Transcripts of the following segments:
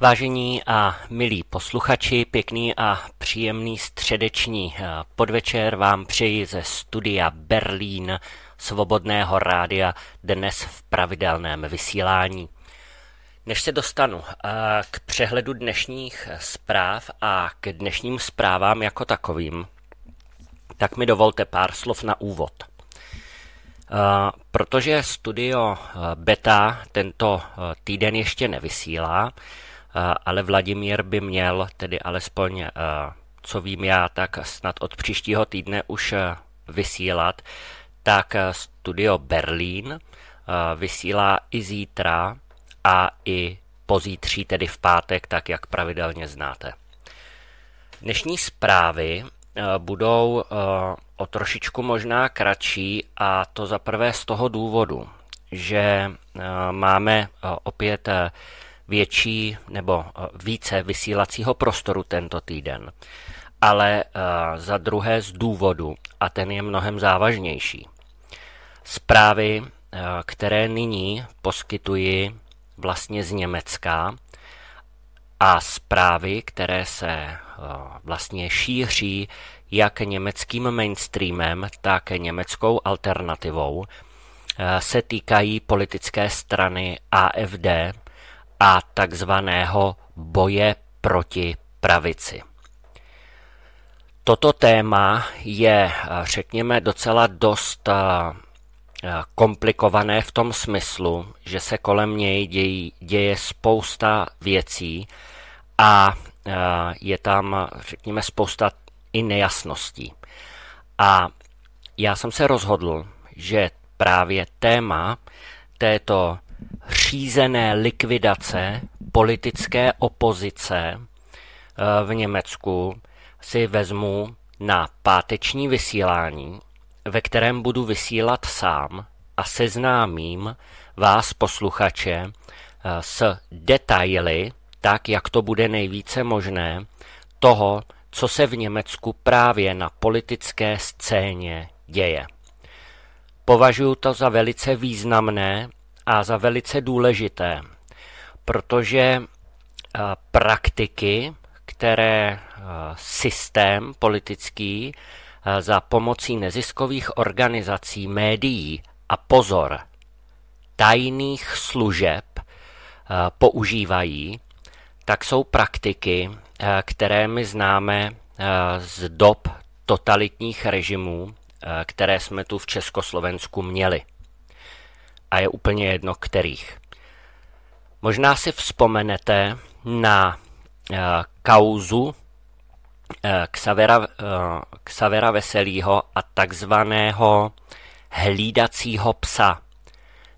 Vážení a milí posluchači, pěkný a příjemný středeční eh, podvečer vám přeji ze studia Berlín Svobodného rádia dnes v pravidelném vysílání. Než se dostanu eh, k přehledu dnešních zpráv a k dnešním zprávám jako takovým, tak mi dovolte pár slov na úvod. Eh, protože studio Beta tento týden ještě nevysílá, Eh, ale Vladimír by měl, tedy alespoň eh, co vím já, tak snad od příštího týdne už eh, vysílat, tak studio Berlín vysílá i zítra a i pozítří, tedy v pátek, tak jak pravidelně znáte. Dnešní zprávy budou o trošičku možná kratší a to zaprvé z toho důvodu, že máme opět větší nebo eh, více vysílacího prostoru tento týden, ale eh, za druhé z důvodu, a ten je mnohem závažnější. Zprávy, eh, které nyní poskytuji vlastně z Německa, a zprávy, které se vlastně šíří jak německým mainstreamem, tak německou alternativou, se týkají politické strany AFD, a takzvaného boje proti pravici. Toto téma je, řekněme, docela dost eh, komplikované v tom smyslu, že se kolem něj dějí, děje spousta věcí a eh, je tam, řekněme, spousta i nejasností. A já jsem se rozhodl, že právě téma této řízené likvidace politické opozice eh, v Německu si vezmu na páteční vysílání, ve kterém budu vysílat sám a seznámím vás, posluchače, eh, s detaily, tak jak to bude nejvíce možné, toho, co se v Německu právě na politické scéně děje. Považuji to za velice významné a za velice důležité, protože eh, praktiky, které eh, systém politický eh, za pomocí neziskových organizací, médií a pozor, tajných služeb používají, tak jsou praktiky, které my známe z dob totalitních režimů, které jsme tu v Československu měli a je úplně jedno kterých. Možná si vzpomenete na uh, kauzu uh, Xavera, uh, Xavera Veselýho a takzvaného hlídacího psa.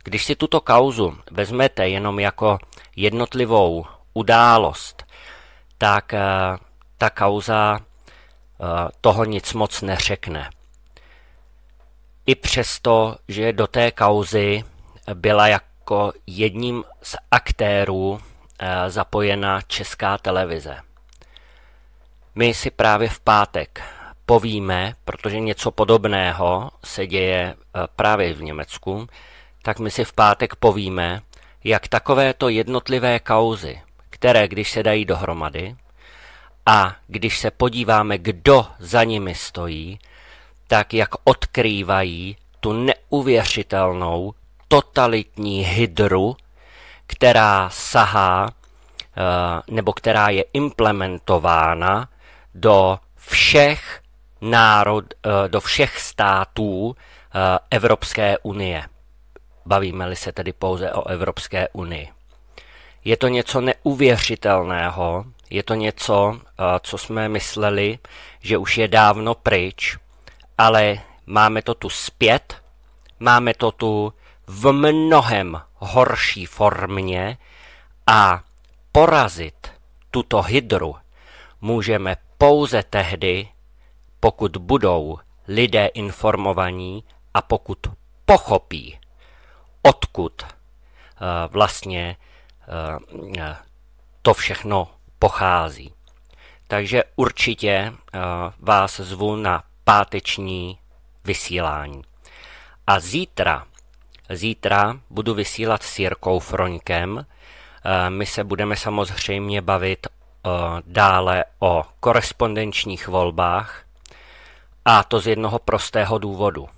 Když si tuto kauzu vezmete jenom jako jednotlivou událost, tak uh, ta kauza uh, toho nic moc neřekne. I přesto, že do té kauzy byla jako jedním z aktérů eh, zapojena česká televize. My si právě v pátek povíme, protože něco podobného se děje eh, právě v Německu, tak my si v pátek povíme, jak takovéto jednotlivé kauzy, které když se dají dohromady a když se podíváme, kdo za nimi stojí, tak jak odkrývají tu neuvěřitelnou totalitní hydru, která sahá eh, nebo která je implementována do všech národ, eh, do všech států eh, Evropské unie. Bavíme-li se tedy pouze o Evropské unii. Je to něco neuvěřitelného, je to něco, co jsme mysleli, že už je dávno pryč, ale máme to tu zpět, máme to tu v mnohem horší formě a porazit tuto hydru můžeme pouze tehdy, pokud budou lidé informovaní a pokud pochopí, odkud eh, vlastně eh, to všechno pochází. Takže určitě eh, vás zvu na páteční vysílání. A zítra Zítra budu vysílat s Jirkou Froňkem. Eh, my se budeme samozřejmě bavit eh, dále o korespondenčních volbách a to z jednoho prostého důvodu.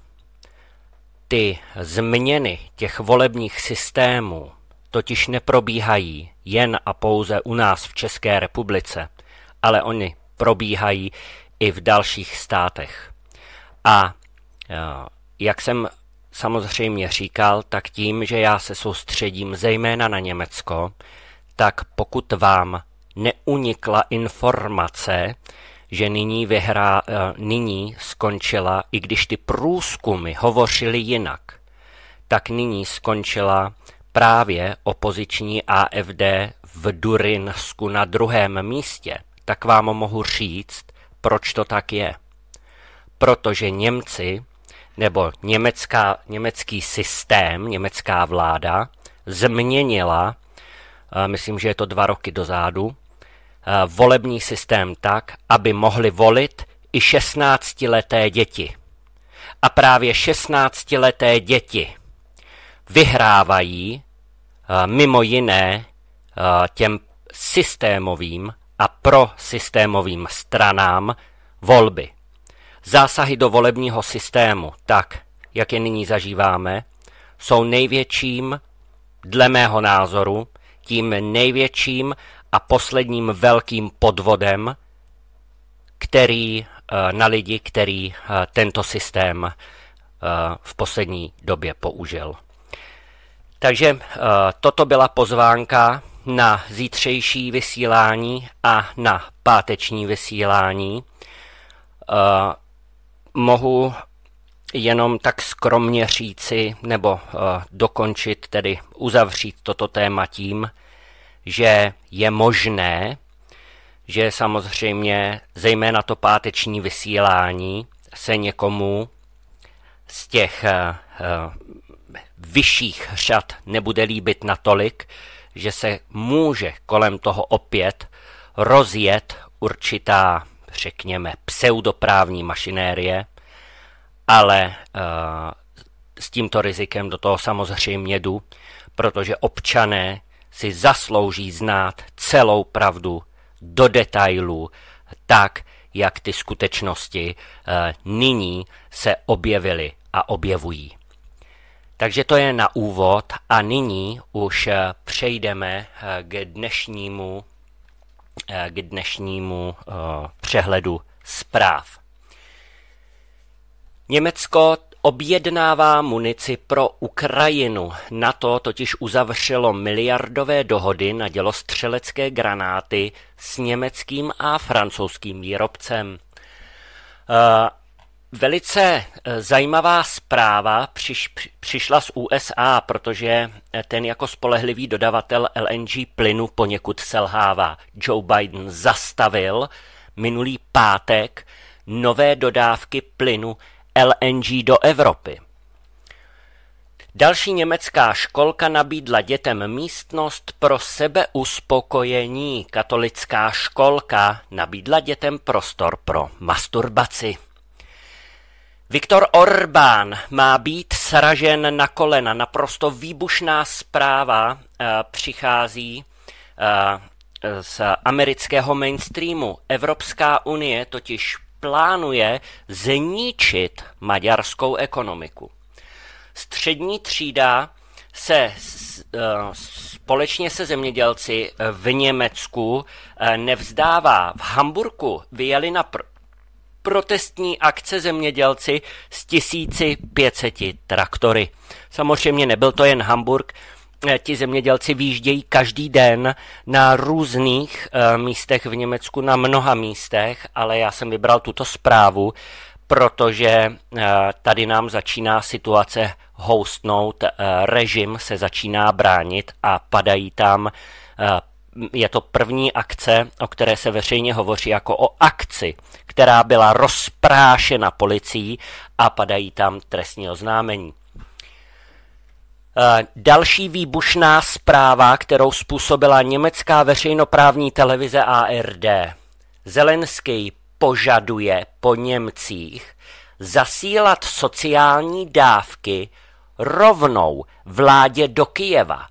Ty změny těch volebních systémů totiž neprobíhají jen a pouze u nás v České republice, ale oni probíhají i v dalších státech. A eh, jak jsem samozřejmě říkal, tak tím, že já se soustředím zejména na Německo, tak pokud vám neunikla informace, že nyní, vyhrá, eh, nyní skončila, i když ty průzkumy hovořily jinak, tak nyní skončila právě opoziční AFD v Durinsku na druhém místě, tak vám mohu říct, proč to tak je. Protože Němci nebo německá, německý systém, německá vláda změnila, eh, myslím, že je to dva roky dozadu, eh, volební systém tak, aby mohli volit i 16-leté děti. A právě 16-leté děti vyhrávají eh, mimo jiné těm systémovým a pro systémovým stranám volby. Zásahy do volebního systému, tak jak je nyní zažíváme, jsou největším, dle mého názoru, tím největším a posledním velkým podvodem, který eh, na lidi, který eh, tento systém eh, v poslední době použil. Takže toto byla pozvánka na zítřejší vysílání a na páteční vysílání mohu jenom tak skromně říci nebo eh, dokončit, tedy uzavřít toto téma tím, že je možné, že samozřejmě zejména to páteční vysílání se někomu z těch eh, eh, vyšších řad nebude líbit natolik, že se může kolem toho opět rozjet určitá řekněme, pseudoprávní mašinérie, ale eh, s tímto rizikem do toho samozřejmě jdu, protože občané si zaslouží znát celou pravdu do detailů, tak, jak ty skutečnosti eh, nyní se objevily a objevují. Takže to je na úvod a nyní už eh, přejdeme k dnešnímu Eh, k dnešnímu eh, přehledu zpráv. Německo objednává munici pro Ukrajinu. Na to totiž uzavřelo miliardové dohody na dělostřelecké granáty s německým a francouzským výrobcem. Eh, Velice eh, zajímavá zpráva přiš, přišla z USA, protože eh, ten jako spolehlivý dodavatel LNG plynu poněkud selhává. Joe Biden zastavil minulý pátek nové dodávky plynu LNG do Evropy. Další německá školka nabídla dětem místnost pro sebeuspokojení. Katolická školka nabídla dětem prostor pro masturbaci. Viktor Orbán má být sražen na kolena. Naprosto výbušná zpráva uh, přichází uh, z amerického mainstreamu. Evropská unie totiž plánuje zničit maďarskou ekonomiku. Střední třída se eh, společně se zemědělci v Německu nevzdává. V Hamburku vyjeli na, pr- protestní akce zemědělci s 1500 traktory. Samozřejmě nebyl to jen Hamburg, eh, ti zemědělci výjíždějí každý den na různých eh, místech v Německu, na mnoha místech, ale já jsem vybral tuto zprávu, protože eh, tady nám začíná situace houstnout, režim se začíná bránit a padají tam je to první akce, o které se veřejně hovoří jako o akci která byla rozprášena policií a padají tam trestní oznámení. Eh, další výbušná zpráva, kterou způsobila německá veřejnoprávní televize ARD. Zelenský požaduje po Němcích zasílat sociální dávky rovnou vládě do Kijeva.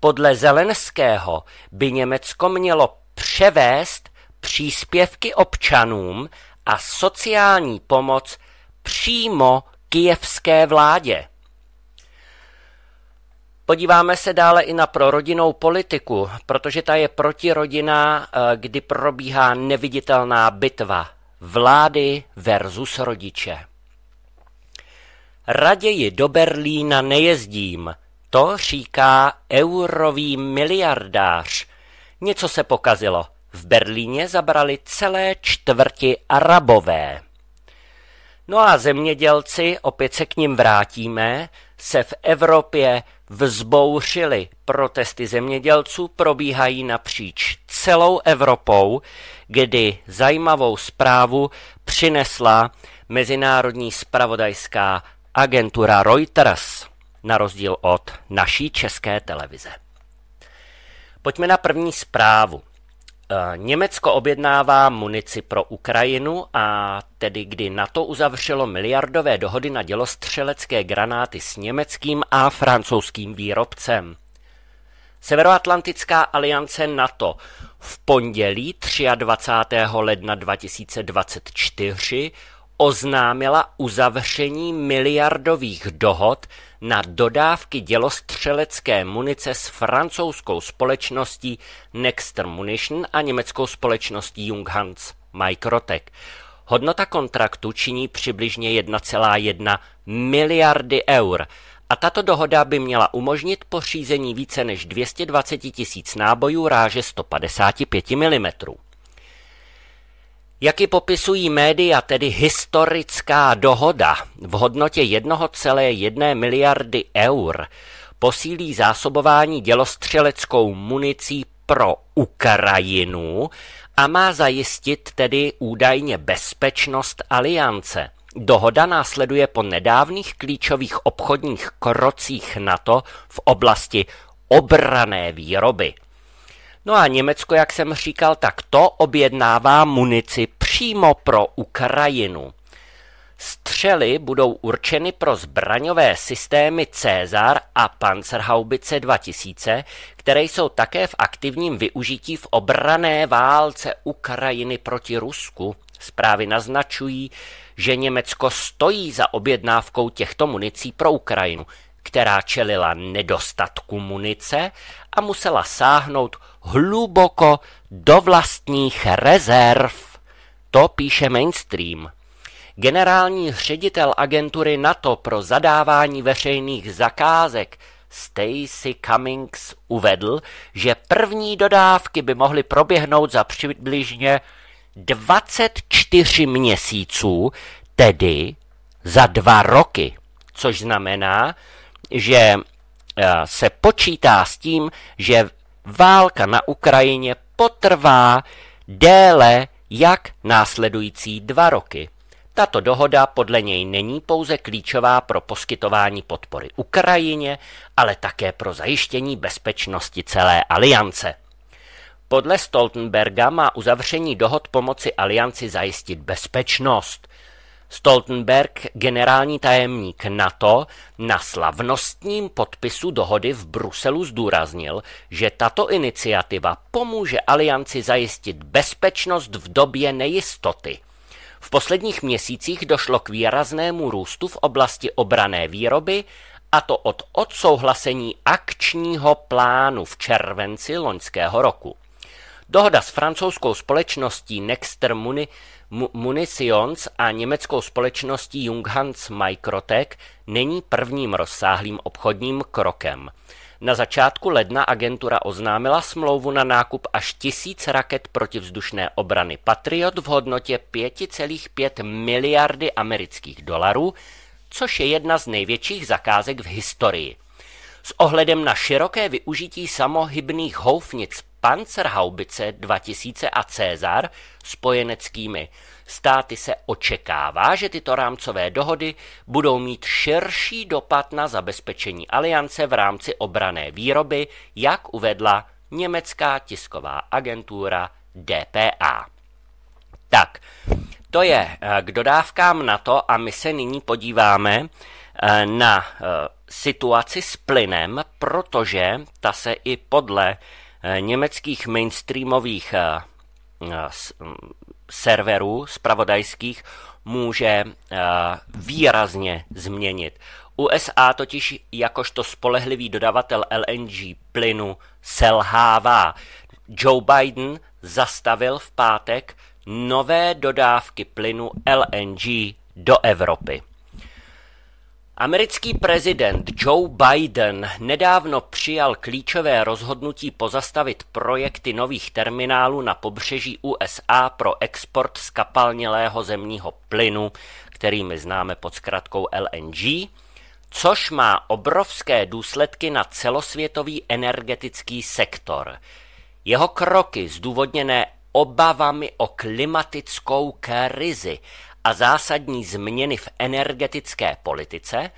Podle Zelenského by Německo mělo převést příspěvky občanům a sociální pomoc přímo kijevské vládě. Podíváme se dále i na prorodinnou politiku, protože ta je protirodina, eh, kdy probíhá neviditelná bitva vlády versus rodiče. Raději do Berlína nejezdím, to říká eurový miliardář. Něco se pokazilo. V Berlíně zabrali celé čtvrti Arabové. No a zemědělci, opět se k ním vrátíme, se v Evropě vzbouřili. Protesty zemědělců probíhají napříč celou Evropou, kdy zajímavou zprávu přinesla mezinárodní spravodajská agentura Reuters, na rozdíl od naší české televize. Pojďme na první zprávu. Eh, Německo objednává munici pro Ukrajinu a tedy kdy NATO uzavřelo miliardové dohody na dělostřelecké granáty s německým a francouzským výrobcem. Severoatlantická aliance NATO v pondělí 23. ledna 2024 oznámila uzavření miliardových dohod na dodávky dělostřelecké munice s francouzskou společností Nexter Munition a německou společností Junghans Microtech. Hodnota kontraktu činí přibližně 1,1 miliardy eur a tato dohoda by měla umožnit pořízení více než 220 tisíc nábojů ráže 155 mm. Jak ji popisují média, tedy historická dohoda v hodnotě 1,1 miliardy eur posílí zásobování dělostřeleckou municí pro Ukrajinu a má zajistit tedy údajně bezpečnost aliance. Dohoda následuje po nedávných klíčových obchodních krocích NATO v oblasti obrané výroby. No a Německo, jak jsem říkal, tak to objednává munici přímo pro Ukrajinu. Střely budou určeny pro zbraňové systémy Cezar a Panzerhaubice 2000, které jsou také v aktivním využití v obrané válce Ukrajiny proti Rusku. Zprávy naznačují, že Německo stojí za objednávkou těchto municí pro Ukrajinu, která čelila nedostatku munice a musela sáhnout hluboko do vlastních rezerv. To píše mainstream. Generální ředitel agentury NATO pro zadávání veřejných zakázek Stacy Cummings uvedl, že první dodávky by mohly proběhnout za přibližně 24 měsíců, tedy za dva roky, což znamená, že eh, se počítá s tím, že válka na Ukrajině potrvá déle jak následující dva roky. Tato dohoda podle něj není pouze klíčová pro poskytování podpory Ukrajině, ale také pro zajištění bezpečnosti celé aliance. Podle Stoltenberga má uzavření dohod pomoci alianci zajistit bezpečnost – Stoltenberg, generální tajemník NATO, na slavnostním podpisu dohody v Bruselu zdůraznil, že tato iniciativa pomůže alianci zajistit bezpečnost v době nejistoty. V posledních měsících došlo k výraznému růstu v oblasti obrané výroby, a to od odsouhlasení akčního plánu v červenci loňského roku. Dohoda s francouzskou společností Nexter Muni, Munitions a německou společností Junghans Microtech není prvním rozsáhlým obchodním krokem. Na začátku ledna agentura oznámila smlouvu na nákup až tisíc raket protivzdušné obrany Patriot v hodnotě 5,5 miliardy amerických dolarů, což je jedna z největších zakázek v historii. S ohledem na široké využití samohybných houfnic Panzerhaubice 2000 a Cezar, spojeneckými státy se očekává, že tyto rámcové dohody budou mít širší dopad na zabezpečení aliance v rámci obrané výroby, jak uvedla německá tisková agentura DPA. Tak, to je eh, k dodávkám to, a my se nyní podíváme eh, na eh, situaci s plynem, protože ta se i podle eh, německých mainstreamových eh, mm, serverů spravodajských může eh, výrazně změnit. USA totiž jakožto spolehlivý dodavatel LNG plynu selhává. Joe Biden zastavil v pátek nové dodávky plynu LNG do Evropy. Americký prezident Joe Biden nedávno přijal klíčové rozhodnutí pozastavit projekty nových terminálů na pobřeží USA pro export skapalnělého zemního plynu, který my známe pod zkratkou LNG, což má obrovské důsledky na celosvětový energetický sektor. Jeho kroky zdůvodněné obavami o klimatickou krizi a zásadní změny v energetické politice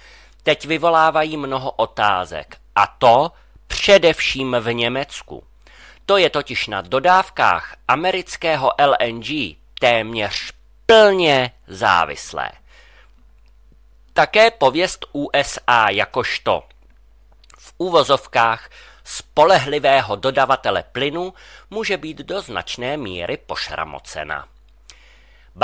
teď vyvolávají mnoho otázek, a to především v Německu. To je totiž na dodávkách amerického LNG téměř plně závislé. Také pověst USA jakožto v úvozovkách spolehlivého dodavatele plynu může být do značné míry pošramocena.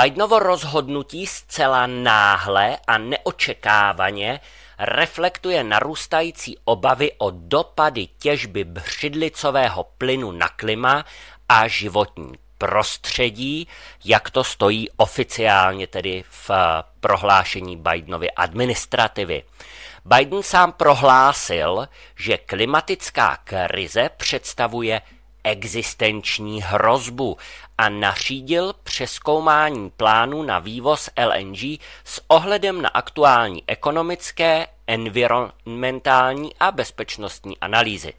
Bidenovo rozhodnutí zcela náhle a neočekávaně reflektuje narůstající obavy o dopady těžby břidlicového plynu na klima a životní prostředí, jak to stojí oficiálně tedy v eh, prohlášení Bidenovy administrativy. Biden sám prohlásil, že klimatická krize představuje existenční hrozbu a nařídil přeskoumání plánu na vývoz LNG s ohledem na aktuální ekonomické, environmentální a bezpečnostní analýzy.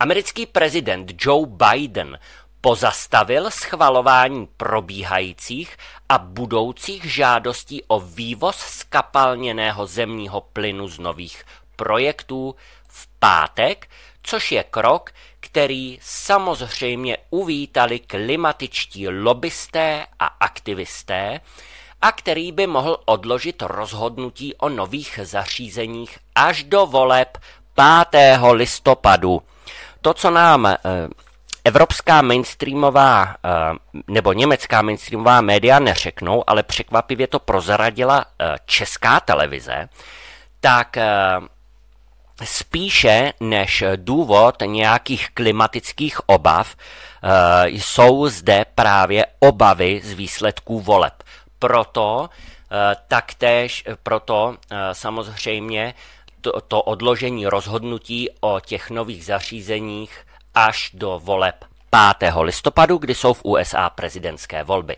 Americký prezident Joe Biden pozastavil schvalování probíhajících a budoucích žádostí o vývoz skapalněného zemního plynu z nových projektů v pátek, což je krok, který samozřejmě uvítali klimatičtí lobbysté a aktivisté, a který by mohl odložit rozhodnutí o nových zařízeních až do voleb 5. listopadu. To, co nám eh, evropská mainstreamová eh, nebo německá mainstreamová média neřeknou, ale překvapivě to prozradila eh, česká televize, tak Spíše než důvod nějakých klimatických obav eh, jsou zde právě obavy z výsledků voleb. Proto eh, taktéž, proto eh, samozřejmě to, to odložení rozhodnutí o těch nových zařízeních až do voleb 5. listopadu, kdy jsou v USA prezidentské volby.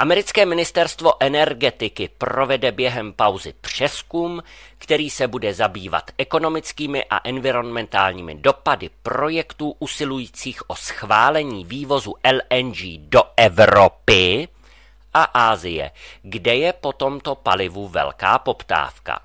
Americké ministerstvo energetiky provede během pauzy přeskum, který se bude zabývat ekonomickými a environmentálními dopady projektů usilujících o schválení vývozu LNG do Evropy a Ázie, kde je po tomto palivu velká poptávka.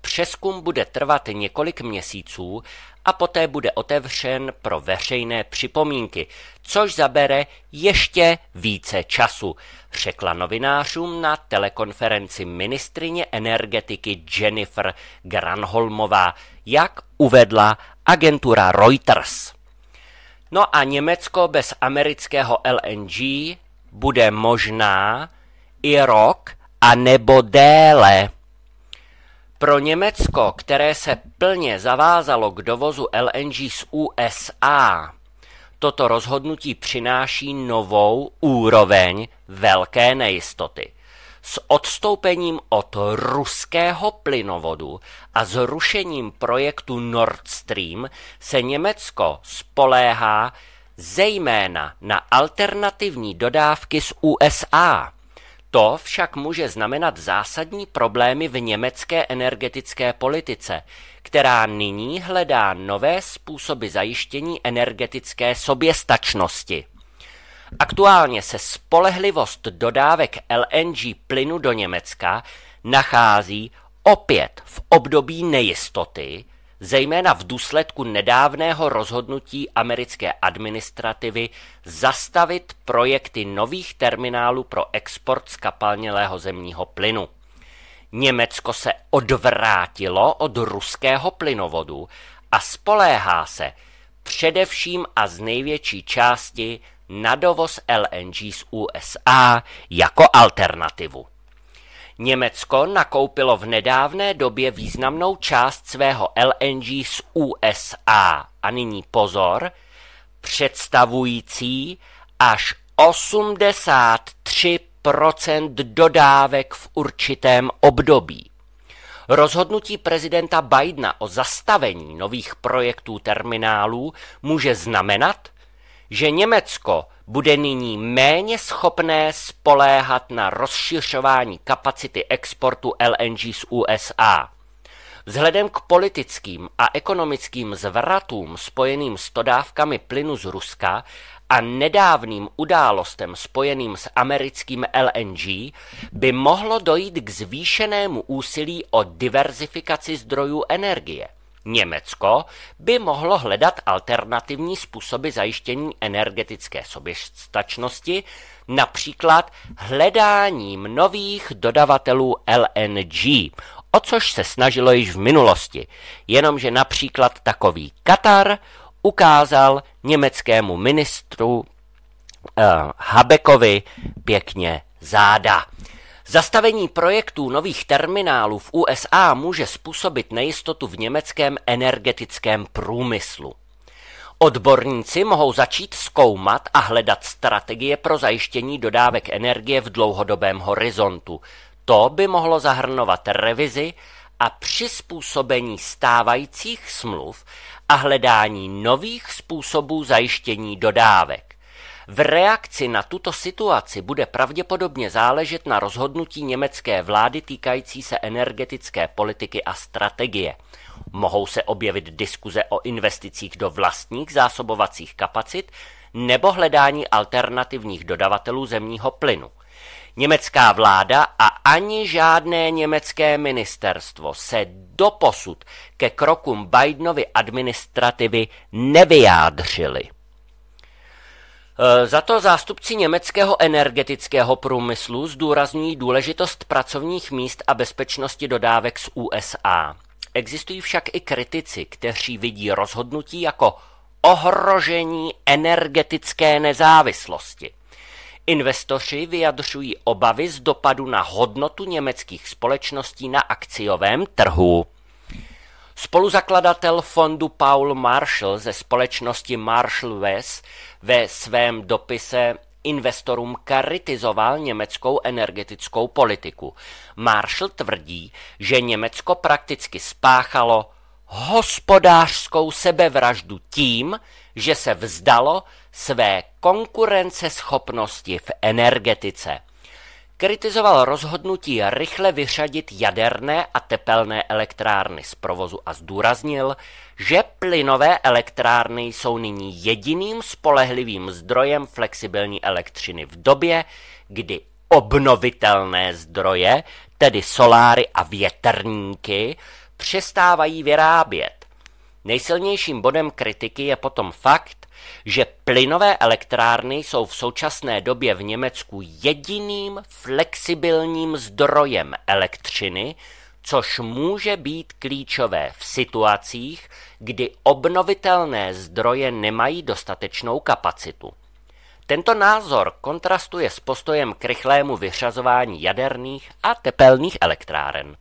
Přeskum bude trvat několik měsíců a poté bude otevřen pro veřejné připomínky, což zabere ještě více času, řekla novinářům na telekonferenci ministrině energetiky Jennifer Granholmová, jak uvedla agentura Reuters. No a Německo bez amerického LNG bude možná i rok a nebo déle. Pro Německo, které se plně zavázalo k dovozu LNG z USA, toto rozhodnutí přináší novou úroveň velké nejistoty. S odstoupením od ruského plynovodu a zrušením projektu Nord Stream se Německo spoléhá zejména na alternativní dodávky z USA. To však může znamenat zásadní problémy v německé energetické politice, která nyní hledá nové způsoby zajištění energetické soběstačnosti. Aktuálně se spolehlivost dodávek LNG plynu do Německa nachází opět v období nejistoty, zejména v důsledku nedávného rozhodnutí americké administrativy zastavit projekty nových terminálů pro export skapalnělého zemního plynu. Německo se odvrátilo od ruského plynovodu a spoléhá se především a z největší části na dovoz LNG z USA jako alternativu. Německo nakoupilo v nedávné době významnou část svého LNG z USA a nyní pozor, představující až 83 dodávek v určitém období. Rozhodnutí prezidenta Bidena o zastavení nových projektů terminálů může znamenat, že Německo bude nyní méně schopné spoléhat na rozšiřování kapacity exportu LNG z USA. Vzhledem k politickým a ekonomickým zvratům spojeným s dodávkami plynu z Ruska a nedávným událostem spojeným s americkým LNG by mohlo dojít k zvýšenému úsilí o diverzifikaci zdrojů energie – Německo by mohlo hledat alternativní způsoby zajištění energetické soběstačnosti, například hledáním nových dodavatelů LNG, o což se snažilo již v minulosti, jenomže například takový Katar ukázal německému ministru eh, Habekovi pěkně záda. Zastavení projektů nových terminálů v USA může způsobit nejistotu v německém energetickém průmyslu. Odborníci mohou začít zkoumat a hledat strategie pro zajištění dodávek energie v dlouhodobém horizontu. To by mohlo zahrnovat revizi a přizpůsobení stávajících smluv a hledání nových způsobů zajištění dodávek. V reakci na tuto situaci bude pravděpodobně záležet na rozhodnutí německé vlády týkající se energetické politiky a strategie. Mohou se objevit diskuze o investicích do vlastních zásobovacích kapacit nebo hledání alternativních dodavatelů zemního plynu. Německá vláda a ani žádné německé ministerstvo se doposud ke krokům Bidenovy administrativy nevyjádřili. Eh, za to zástupci německého energetického průmyslu zdůrazňují důležitost pracovních míst a bezpečnosti dodávek z USA. Existují však i kritici, kteří vidí rozhodnutí jako ohrožení energetické nezávislosti. Investoři vyjadřují obavy z dopadu na hodnotu německých společností na akciovém trhu. Spoluzakladatel fondu Paul Marshall ze společnosti Marshall West ve svém dopise investorům kritizoval německou energetickou politiku. Marshall tvrdí, že Německo prakticky spáchalo hospodářskou sebevraždu tím, že se vzdalo své konkurenceschopnosti v energetice. Kritizoval rozhodnutí rychle vyřadit jaderné a tepelné elektrárny z provozu a zdůraznil, že plynové elektrárny jsou nyní jediným spolehlivým zdrojem flexibilní elektřiny v době, kdy obnovitelné zdroje, tedy soláry a větrníky, přestávají vyrábět. Nejsilnějším bodem kritiky je potom fakt, že plynové elektrárny jsou v současné době v Německu jediným flexibilním zdrojem elektřiny, což může být klíčové v situacích, kdy obnovitelné zdroje nemají dostatečnou kapacitu. Tento názor kontrastuje s postojem k rychlému vyřazování jaderných a tepelných elektráren.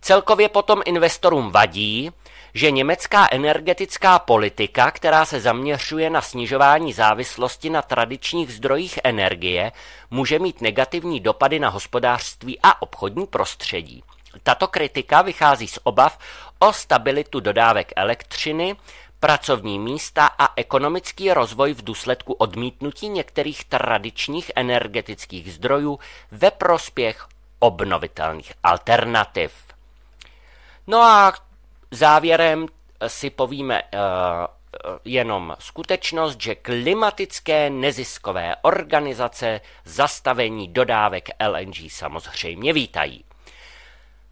Celkově potom investorům vadí, že německá energetická politika, která se zaměřuje na snižování závislosti na tradičních zdrojích energie, může mít negativní dopady na hospodářství a obchodní prostředí. Tato kritika vychází z obav o stabilitu dodávek elektřiny, pracovní místa a ekonomický rozvoj v důsledku odmítnutí některých tradičních energetických zdrojů ve prospěch obnovitelných alternativ. No a Závěrem si povíme eh, jenom skutečnost, že klimatické neziskové organizace zastavení dodávek LNG samozřejmě vítají.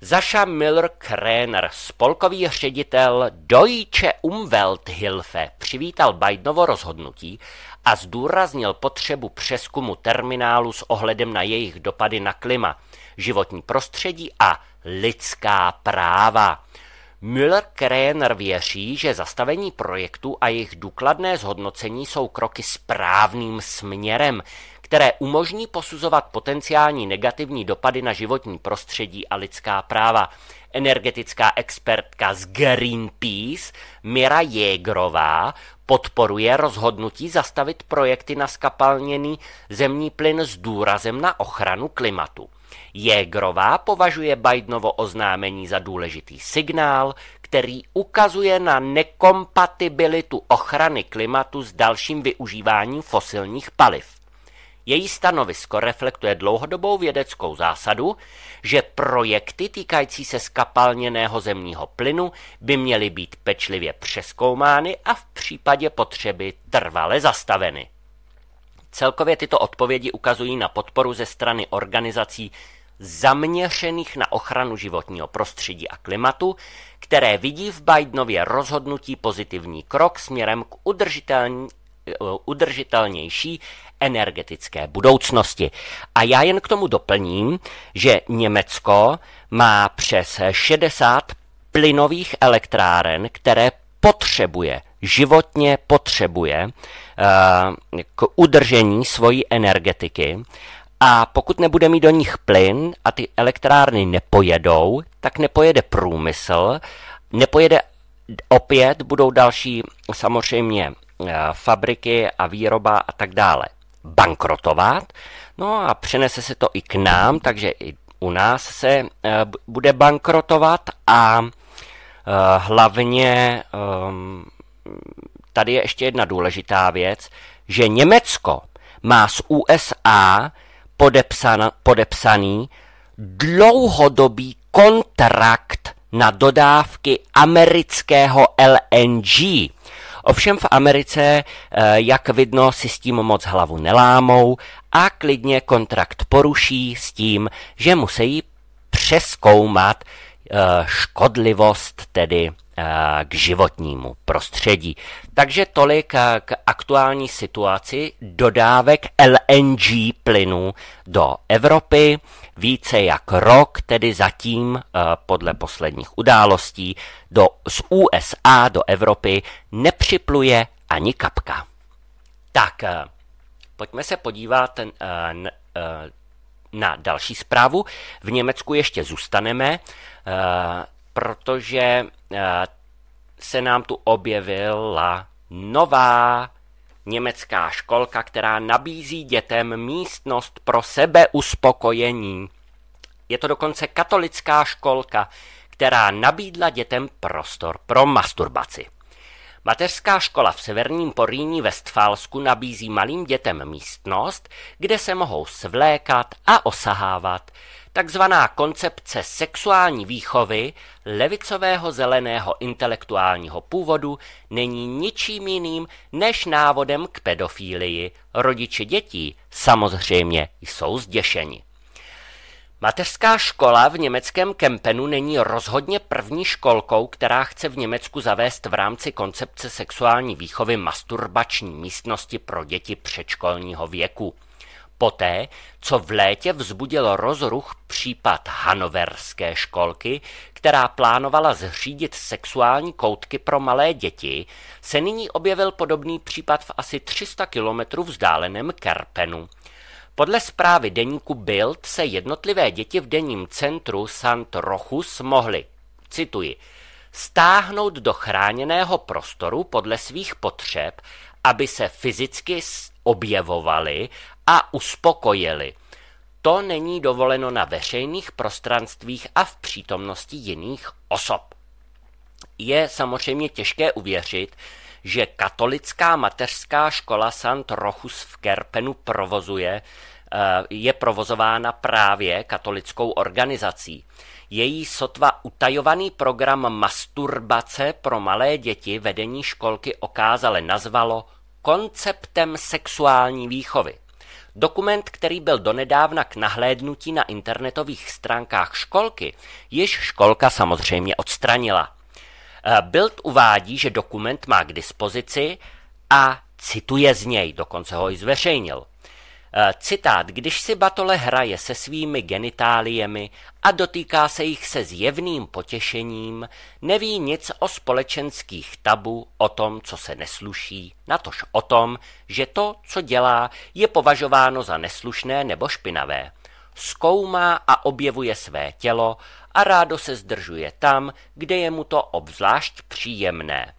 Zaša Miller Kréner, spolkový ředitel Deutsche Umwelthilfe, přivítal Bidenovo rozhodnutí a zdůraznil potřebu přeskumu terminálu s ohledem na jejich dopady na klima, životní prostředí a lidská práva. Müller-Kréner věří, že zastavení projektu a jejich důkladné zhodnocení jsou kroky správným směrem, které umožní posuzovat potenciální negativní dopady na životní prostředí a lidská práva. Energetická expertka z Greenpeace Mira Jégrová podporuje rozhodnutí zastavit projekty na skapalněný zemní plyn s důrazem na ochranu klimatu. Jégrová považuje Bidenovo oznámení za důležitý signál, který ukazuje na nekompatibilitu ochrany klimatu s dalším využíváním fosilních paliv. Její stanovisko reflektuje dlouhodobou vědeckou zásadu, že projekty týkající se skapalněného zemního plynu by měly být pečlivě přeskoumány a v případě potřeby trvale zastaveny. Celkově tyto odpovědi ukazují na podporu ze strany organizací zaměřených na ochranu životního prostředí a klimatu, které vidí v Bidenově rozhodnutí pozitivní krok směrem k udržitelní, eh, udržitelnější energetické budoucnosti. A já jen k tomu doplním, že Německo má přes 60 plynových elektráren, které potřebuje životně potřebuje eh, k udržení svojí energetiky a pokud nebude mít do nich plyn a ty elektrárny nepojedou, tak nepojede průmysl, nepojede opět, budou další samozřejmě eh, fabriky a výroba a tak dále bankrotovat. No a přenese se to i k nám, takže i u nás se eh, bude bankrotovat a hlavně ehm, tady je ještě jedna důležitá věc, že Německo má z USA podepsan, podepsaný dlouhodobý kontrakt na dodávky amerického LNG. Ovšem v Americe, eh, jak vidno, si s tím moc hlavu nelámou a klidně kontrakt poruší s tím, že musí přeskoumat eh, škodlivost tedy k životnímu prostředí. Takže tolik k aktuální situaci dodávek LNG plynu do Evropy. Více jak rok, tedy zatím podle posledních událostí, do, z USA do Evropy nepřipluje ani kapka. Tak, pojďme se podívat na další zprávu. V Německu ještě zůstaneme, protože se nám tu objevila nová německá školka, která nabízí dětem místnost pro sebeuspokojení. Je to dokonce katolická školka, která nabídla dětem prostor pro masturbaci. Mateřská škola v severním Poríní Vestfálsku nabízí malým dětem místnost, kde se mohou svlékat a osahávat takzvaná koncepce sexuální výchovy levicového zeleného intelektuálního původu není ničím jiným než návodem k pedofílii. Rodiče dětí samozřejmě jsou zděšeni. Mateřská škola v německém Kempenu není rozhodně první školkou, která chce v Německu zavést v rámci koncepce sexuální výchovy masturbační místnosti pro děti předškolního věku. Poté, co v létě vzbudil rozruch případ hanoverské školky, která plánovala zřídit sexuální koutky pro malé děti, se nyní objevil podobný případ v asi 300 kilometrů vzdáleném Kerpenu. Podle zprávy deníku Bild se jednotlivé děti v denním centru Sant Rochus mohly, cituji, stáhnout do chráněného prostoru podle svých potřeb, aby se fyzicky objevovali a uspokojili. To není dovoleno na veřejných prostranstvích a v přítomnosti jiných osob. Je samozřejmě těžké uvěřit, že katolická mateřská škola Sant Rochus v Kerpenu provozuje, eh, je provozována právě katolickou organizací. Její sotva utajovaný program masturbace pro malé děti vedení školky okázale nazvalo konceptem sexuální výchovy. Dokument, který byl donedávna k nahlédnutí na internetových stránkách školky, již školka samozřejmě odstranila. Eh, Bild uvádí, že dokument má k dispozici a cituje z něj, dokonce ho i zveřejnil. Eh, citát, když si Batole hraje se svými genitáliemi a dotýká se jich se zjevným potěšením, neví nic o společenských tabu, o tom, co se nesluší, natož o tom, že to, co dělá, je považováno za neslušné nebo špinavé. Zkoumá a objevuje své tělo a rádo se zdržuje tam, kde je mu to obzvlášť příjemné.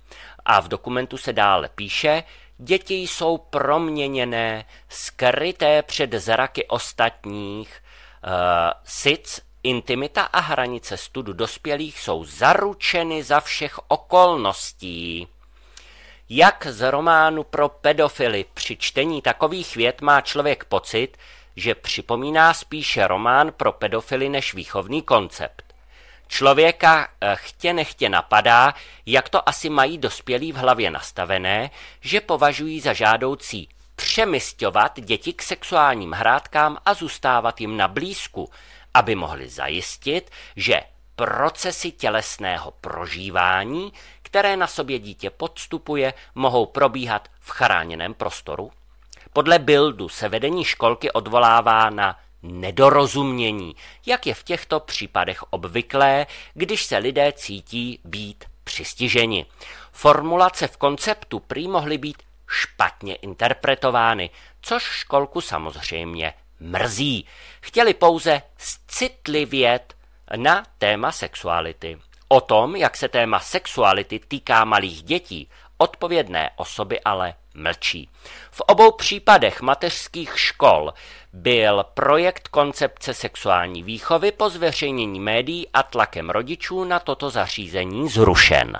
A v dokumentu se dále píše, Děti jsou proměněné, skryté před zraky ostatních. Uh, eh, sic, intimita a hranice studu dospělých jsou zaručeny za všech okolností. Jak z románu pro pedofily při čtení takových vět má člověk pocit, že připomíná spíše román pro pedofily než výchovný koncept. Člověka eh, chtě nechtě napadá, jak to asi mají dospělí v hlavě nastavené, že považují za žádoucí přemysťovat děti k sexuálním hrátkám a zůstávat jim na blízku, aby mohli zajistit, že procesy tělesného prožívání, které na sobě dítě podstupuje, mohou probíhat v chráněném prostoru? Podle Bildu se vedení školky odvolává na nedorozumění, jak je v těchto případech obvyklé, když se lidé cítí být přistiženi. Formulace v konceptu prý mohly být špatně interpretovány, což školku samozřejmě mrzí. Chtěli pouze citlivět na téma sexuality. O tom, jak se téma sexuality týká malých dětí, odpovědné osoby ale mlčí. V obou případech mateřských škol byl projekt koncepce sexuální výchovy po zveřejnění médií a tlakem rodičů na toto zařízení zrušen.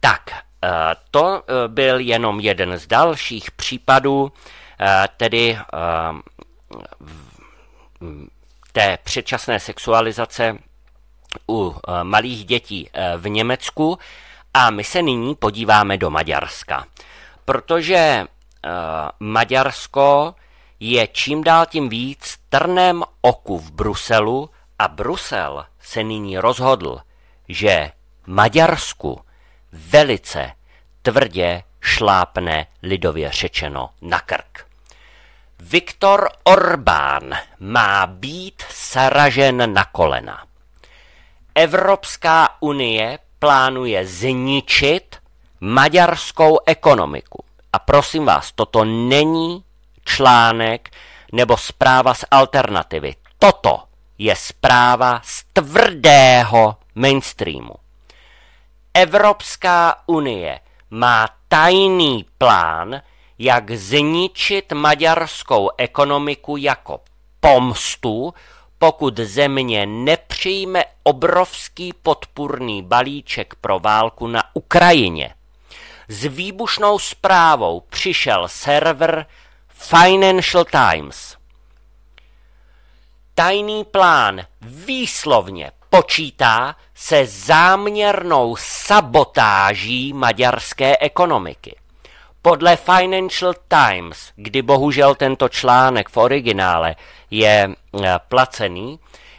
Tak, eh, to eh, byl jenom jeden z dalších případů, eh, tedy té předčasné sexualizace u malých dětí v Německu a my se nyní podíváme do Maďarska, protože e, Maďarsko je čím dál tím víc trnem oku v Bruselu a Brusel se nyní rozhodl, že Maďarsku velice tvrdě šlápne lidově řečeno na krk. Viktor Orbán má být saražen na kolena. Evropská unie plánuje zničit maďarskou ekonomiku. A prosím vás, toto není článek nebo zpráva z alternativy. Toto je zpráva z tvrdého mainstreamu. Evropská unie má tajný plán, jak zničit maďarskou ekonomiku jako pomstu pokud země nepřijme obrovský podpůrný balíček pro válku na Ukrajině. S výbušnou zprávou přišel server Financial Times. Tajný plán výslovně počítá se záměrnou sabotáží maďarské ekonomiky. Podle Financial Times, kdy bohužel tento článek v originále je eh, placený,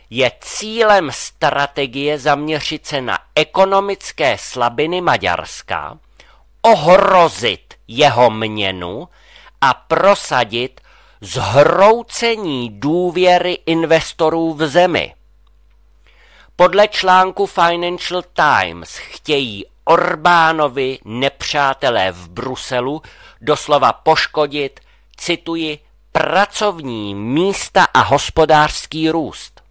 je cílem strategie zaměřit se na ekonomické slabiny Maďarska, ohrozit jeho měnu a prosadit zhroucení důvěry investorů v zemi. Podle článku Financial Times chtějí Orbánovi nepřátelé v Bruselu doslova poškodit, cituji, pracovní místa a hospodářský růst.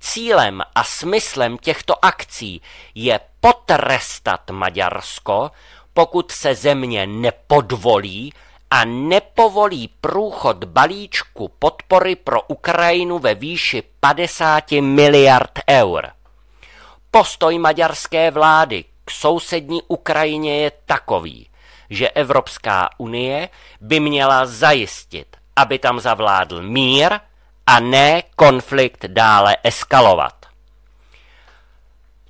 Cílem a smyslem těchto akcí je potrestat Maďarsko, pokud se země nepodvolí a nepovolí průchod balíčku podpory pro Ukrajinu ve výši 50 miliard eur. Postoj maďarské vlády k sousední Ukrajině je takový, že Evropská unie by měla zajistit, aby tam zavládl mír a ne konflikt dále eskalovat.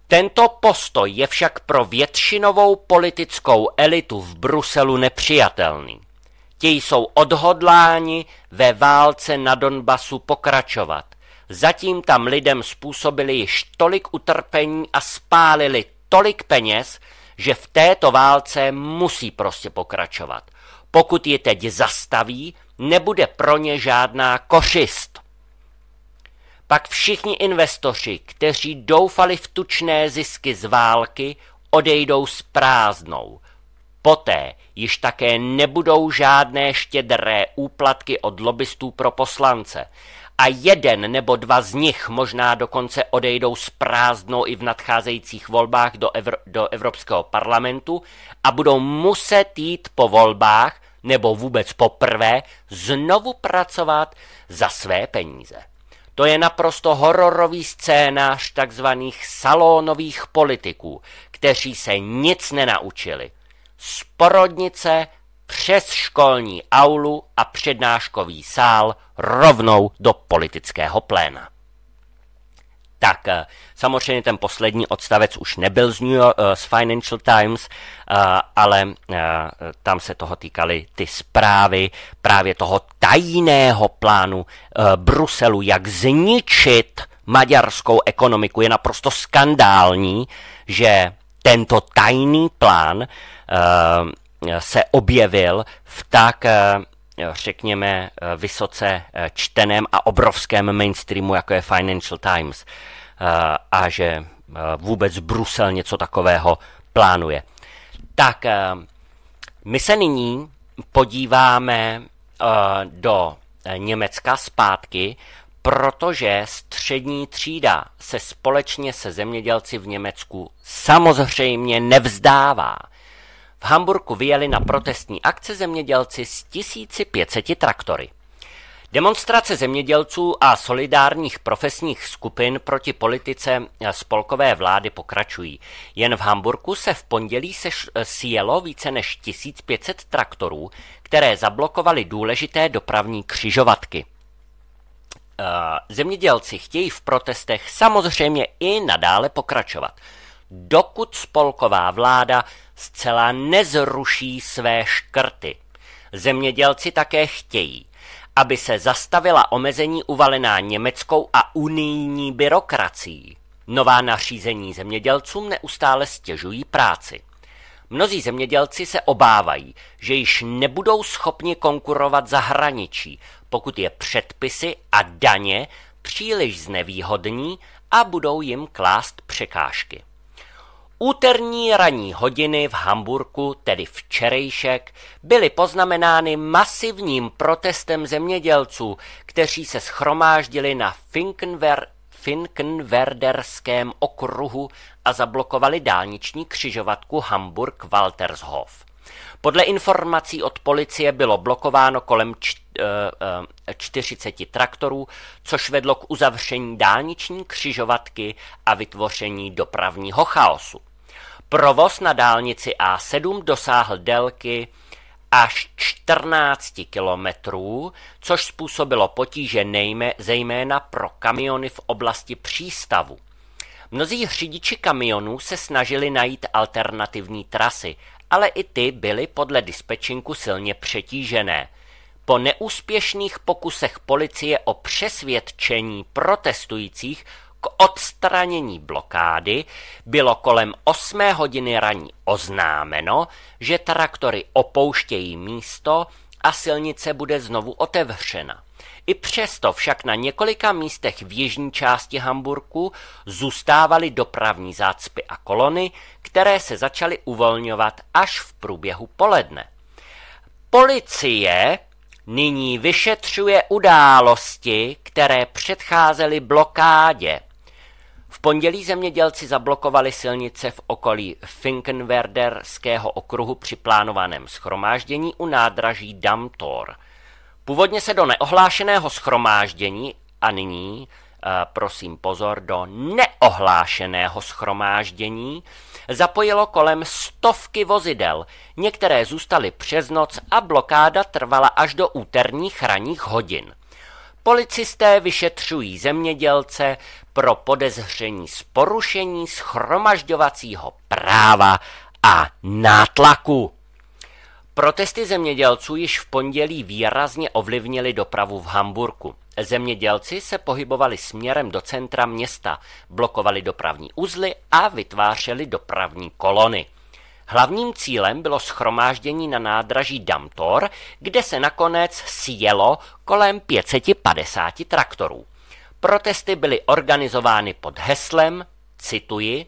Tento postoj je však pro většinovou politickou elitu v Bruselu nepřijatelný. Ti jsou odhodláni ve válce na Donbasu pokračovat. Zatím tam lidem způsobili již tolik utrpení a spálili tolik peněz, že v této válce musí prostě pokračovat. Pokud ji teď zastaví, nebude pro ně žádná kořist. Pak všichni investoři, kteří doufali v tučné zisky z války, odejdou s prázdnou. Poté již také nebudou žádné štědré úplatky od lobbystů pro poslance a jeden nebo dva z nich možná dokonce odejdou s prázdnou i v nadcházejících volbách do, Evro- do Evropského parlamentu a budou muset jít po volbách nebo vůbec poprvé znovu pracovat za své peníze. To je naprosto hororový scénář takzvaných salónových politiků, kteří se nic nenaučili. Sporodnice. porodnice přes školní aulu a přednáškový sál rovnou do politického pléna. Tak, eh, samozřejmě ten poslední odstavec už nebyl z, New York, eh, z Financial Times, eh, ale tam se toho týkaly ty zprávy právě toho tajného plánu Bruselu, jak zničit maďarskou ekonomiku. Je naprosto skandální, že tento tajný plán Eh, se objevil v tak, eh, řekněme, eh, vysoce čteném a obrovském mainstreamu, jako je Financial Times. A že vůbec Brusel něco takového plánuje. Tak my se nyní podíváme do Německa zpátky, protože střední třída se společně se zemědělci v Německu samozřejmě nevzdává. V Hamburku vyjeli na protestní akce zemědělci s 1500 traktory. Demonstrace zemědělců a solidárních profesních skupin proti politice eh, spolkové vlády pokračují. Jen v Hamburku se v pondělí eh, sjelo více než 1500 traktorů, které zablokovaly důležité dopravní křižovatky. Eh, zemědělci chtějí v protestech samozřejmě i nadále pokračovat, dokud spolková vláda zcela nezruší své škrty. Zemědělci také chtějí, aby se zastavila omezení uvalená německou a unijní byrokracií. Nová nařízení zemědělcům neustále stěžují práci. Mnozí zemědělci se obávají, že již nebudou schopni konkurovat zahraničí, pokud je předpisy a daně příliš znevýhodní a budou jim klást překážky. Úterní ranní hodiny v Hamburku, tedy včerejšek, byly poznamenány masivním protestem zemědělců, kteří se schromáždili na Finkenver Finkenwerderském okruhu a zablokovali dálniční křižovatku Hamburg-Waltershof. Podle informací od policie bylo blokováno kolem čt, e, 40 traktorů, což vedlo k uzavření dálniční křižovatky a vytvoření dopravního chaosu. Provoz na dálnici A7 dosáhl délky až 14 kilometrů, což způsobilo potíže nejme, zejména pro kamiony v oblasti přístavu. Mnozí řidiči kamionů se snažili najít alternativní trasy, ale i ty byly podle dispečinku silně přetížené. Po neúspěšných pokusech policie o přesvědčení protestujících k odstranění blokády bylo kolem 8 hodiny raní oznámeno, že traktory opouštějí místo a silnice bude znovu otevřena. I přesto však na několika místech v jižní části Hamburku zůstávaly dopravní zácpy a kolony, které se začaly uvolňovat až v průběhu poledne. Policie nyní vyšetřuje události, které předcházely blokádě. V pondělí zemědělci zablokovali silnice v okolí Finkenwerderského okruhu při plánovaném schromáždění u nádraží Damtor. Původně se do neohlášeného schromáždění a nyní, eh, prosím pozor, do neohlášeného schromáždění zapojilo kolem stovky vozidel. Některé zůstaly přes noc a blokáda trvala až do úterních ranních hodin. Policisté vyšetřují zemědělce, pro podezření z porušení schromažďovacího práva a nátlaku. Protesty zemědělců již v pondělí výrazně ovlivnily dopravu v Hamburku. Zemědělci se pohybovali směrem do centra města, blokovali dopravní uzly a vytvářeli dopravní kolony. Hlavním cílem bylo schromáždění na nádraží Damtor, kde se nakonec sjelo kolem 550 traktorů. Protesty byly organizovány pod heslem, cituji,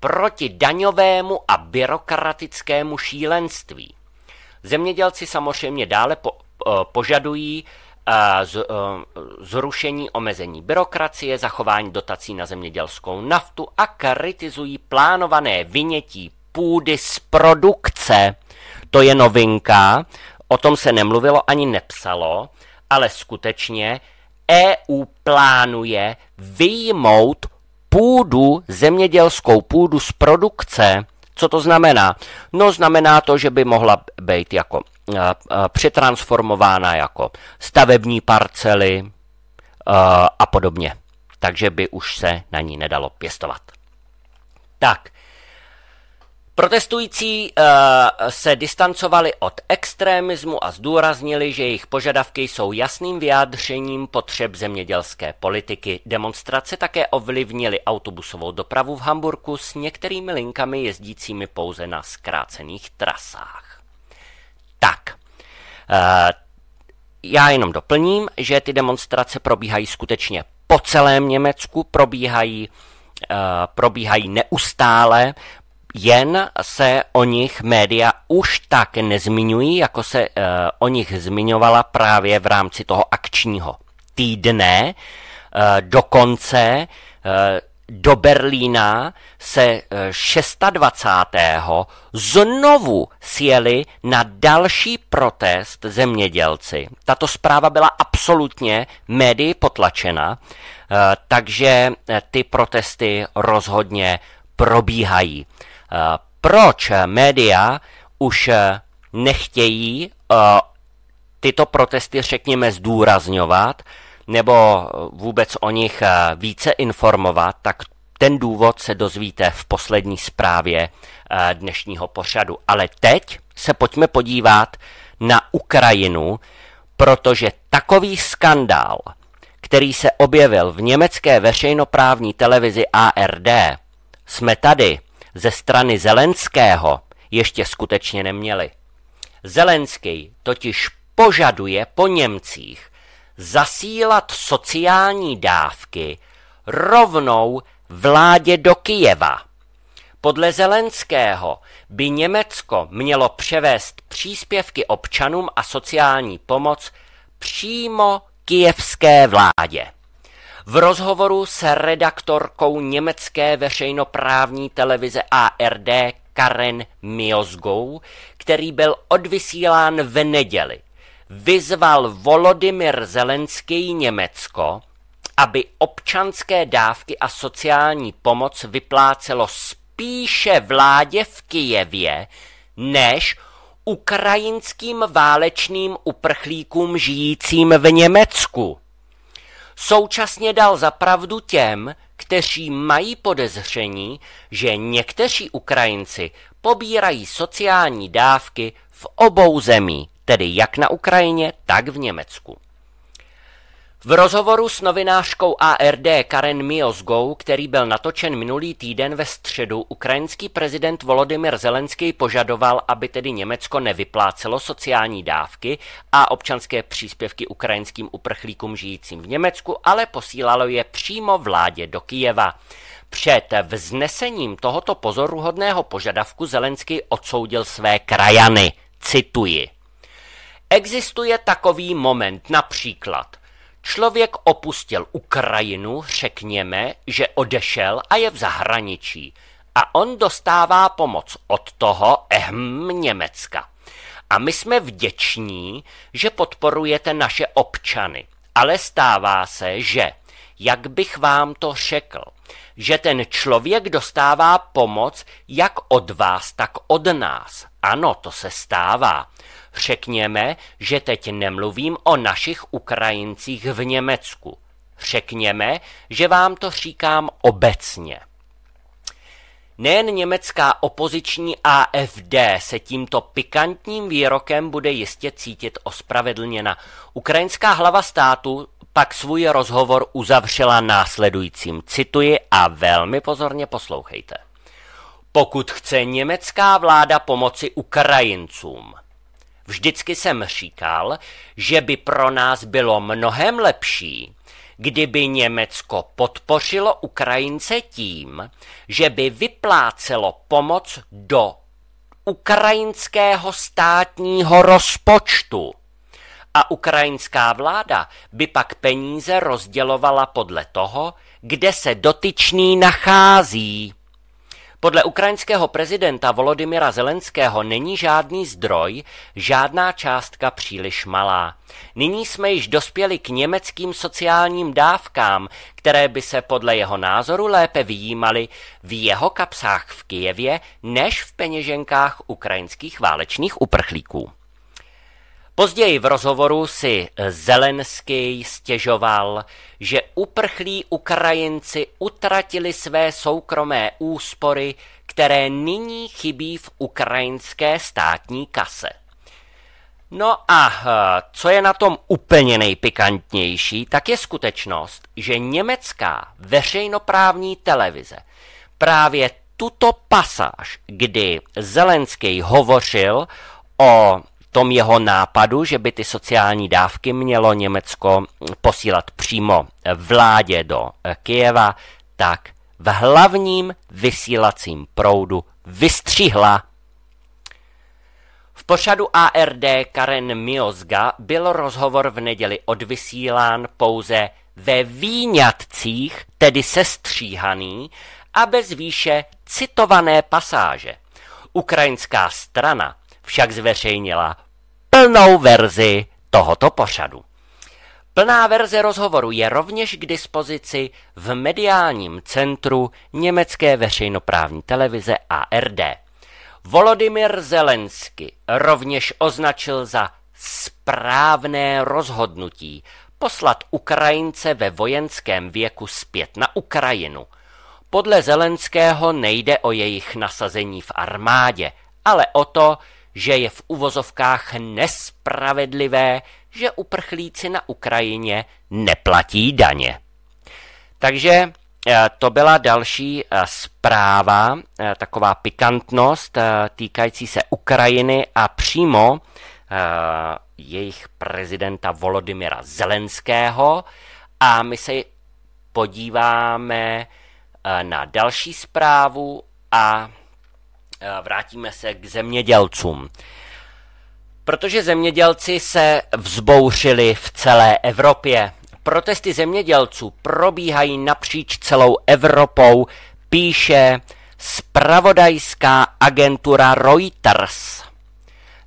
proti daňovému a byrokratickému šílenství. Zemědělci samozřejmě dále po, eh, požadují eh, z, eh, zrušení omezení byrokracie, zachování dotací na zemědělskou naftu a kritizují plánované vynětí půdy z produkce. To je novinka, o tom se nemluvilo ani nepsalo, ale skutečně EU plánuje vyjmout půdu, zemědělskou půdu z produkce. Co to znamená? No znamená to, že by mohla být jako přetransformována jako stavební parcely a podobně. Takže by už se na ní nedalo pěstovat. Tak, Protestující uh, se distancovali od extremismu a zdůraznili, že jejich požadavky jsou jasným vyjádřením potřeb zemědělské politiky. Demonstrace také ovlivnily autobusovou dopravu v Hamburku s některými linkami jezdícími pouze na zkrácených trasách. Tak, uh, já jenom doplním, že ty demonstrace probíhají skutečně po celém Německu, probíhají uh, probíhají neustále. Jen se o nich média už tak nezmiňují, jako se e, o nich zmiňovala právě v rámci toho akčního týdne. E, dokonce e, do Berlína se 26. znovu sjeli na další protest zemědělci. Tato zpráva byla absolutně médií potlačena, takže ty protesty rozhodně probíhají. Eh, proč média už eh, nechtějí eh, tyto protesty, řekněme, zdůrazňovat nebo vůbec o nich více informovat, tak ten důvod se dozvíte v poslední zprávě dnešního pořadu. Ale teď se pojďme podívat na Ukrajinu, protože takový skandál, který se objevil v německé veřejnoprávní televizi ARD, jsme tady ze strany Zelenského ještě skutečně neměli. Zelenský totiž požaduje po Němcích zasílat sociální dávky rovnou vládě do Kijeva. Podle Zelenského by Německo mělo převést příspěvky občanům a sociální pomoc přímo kijevské vládě. V rozhovoru se redaktorkou německé veřejnoprávní televize ARD Karen Miozgou, který byl odvysílán v neděli, vyzval Volodymyr Zelenský Německo, aby občanské dávky a sociální pomoc vyplácelo spíše vládě v Kijevě, než ukrajinským válečným uprchlíkům žijícím v Německu. Současně dal zapravdu těm, kteří mají podezření, že někteří Ukrajinci pobírají sociální dávky v obou zemí, tedy jak na Ukrajině, tak v Německu. V rozhovoru s novinářkou ARD Karen Miozgou, který byl natočen minulý týden ve středu, ukrajinský prezident Volodymyr Zelenský požadoval, aby tedy Německo nevyplácelo sociální dávky a občanské příspěvky ukrajinským uprchlíkům žijícím v Německu, ale posílalo je přímo vládě do Kijeva. Před vznesením tohoto pozoruhodného požadavku Zelenský odsoudil své krajany. Cituji. Existuje takový moment, například – Člověk opustil Ukrajinu, řekněme, že odešel a je v zahraničí. A on dostává pomoc od toho ehm Německa. A my jsme vděční, že podporujete naše občany. Ale stává se, že, jak bych vám to řekl, že ten člověk dostává pomoc jak od vás, tak od nás. Ano, to se stává. Řekněme, že teď nemluvím o našich Ukrajincích v Německu. Řekněme, že vám to říkám obecně. Nejen německá opoziční AFD se tímto pikantním výrokem bude jistě cítit ospravedlněna. Ukrajinská hlava státu pak svůj rozhovor uzavřela následujícím. Cituji a velmi pozorně poslouchejte. Pokud chce německá vláda pomoci Ukrajincům, Vždycky jsem říkal, že by pro nás bylo mnohem lepší, kdyby Německo podpořilo Ukrajince tím, že by vyplácelo pomoc do ukrajinského státního rozpočtu. A ukrajinská vláda by pak peníze rozdělovala podle toho, kde se dotyčný nachází. Podle ukrajinského prezidenta Volodymyra Zelenského není žádný zdroj, žádná částka příliš malá. Nyní jsme již dospěli k německým sociálním dávkám, které by se podle jeho názoru lépe vyjímaly v jeho kapsách v Kijevě než v peněženkách ukrajinských válečných uprchlíků. Později v rozhovoru si Zelenský stěžoval, že uprchlí Ukrajinci utratili své soukromé úspory, které nyní chybí v ukrajinské státní kase. No a eh, co je na tom úplně nejpikantnější, tak je skutečnost, že německá veřejnoprávní televize právě tuto pasáž, kdy Zelenský hovořil o tom jeho nápadu, že by ty sociální dávky mělo Německo posílat přímo vládě do Kijeva, tak v hlavním vysílacím proudu vystřihla. V pořadu ARD Karen Miozga byl rozhovor v neděli odvysílán pouze ve výňatcích, tedy sestříhaný, a bez výše citované pasáže. Ukrajinská strana však zveřejnila plnou verzi tohoto pořadu. Plná verze rozhovoru je rovněž k dispozici v mediálním centru německé veřejnoprávní televize ARD. Volodymyr Zelensky rovněž označil za správné rozhodnutí poslat Ukrajince ve vojenském věku zpět na Ukrajinu. Podle Zelenského nejde o jejich nasazení v armádě, ale o to, že je v uvozovkách nespravedlivé, že uprchlíci na Ukrajině neplatí daně. Takže eh, to byla další eh, zpráva, eh, taková pikantnost týkající se Ukrajiny a přímo jejich prezidenta Volodymyra Zelenského. A my se podíváme na další zprávu a Eh, vrátíme se k zemědělcům. Protože zemědělci se vzbouřili v celé Evropě. Protesty zemědělců probíhají napříč celou Evropou, píše spravodajská agentura Reuters.